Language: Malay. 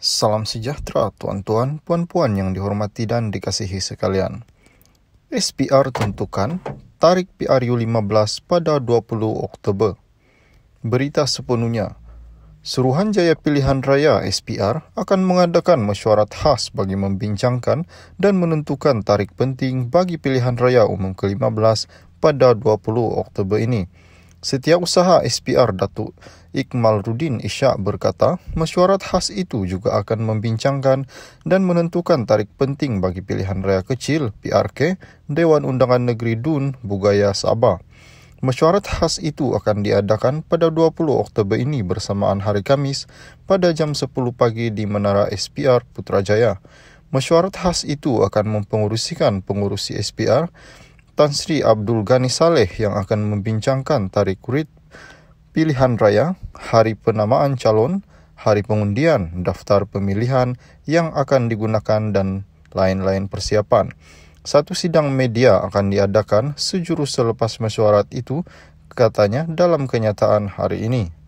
Salam sejahtera tuan-tuan, puan-puan yang dihormati dan dikasihi sekalian. SPR tentukan tarik PRU 15 pada 20 Oktober. Berita sepenuhnya. Suruhanjaya Pilihan Raya SPR akan mengadakan mesyuarat khas bagi membincangkan dan menentukan tarik penting bagi pilihan raya umum ke-15 pada 20 Oktober ini. Setiausaha SPR Datuk Iqmal Rudin Ishak berkata, mesyuarat khas itu juga akan membincangkan dan menentukan tarik penting bagi pilihan raya kecil PRK Dewan Undangan Negeri Dun Bugaya Sabah. Mesyuarat khas itu akan diadakan pada 20 Oktober ini bersamaan hari Kamis pada jam 10 pagi di Menara SPR Putrajaya. Mesyuarat khas itu akan mempengurusikan pengurusi SPR Tan Sri Abdul Ghani Saleh yang akan membincangkan tarikh kurit pilihan raya, hari penamaan calon, hari pengundian, daftar pemilihan yang akan digunakan dan lain-lain persiapan. Satu sidang media akan diadakan sejurus selepas mesyuarat itu, katanya dalam kenyataan hari ini.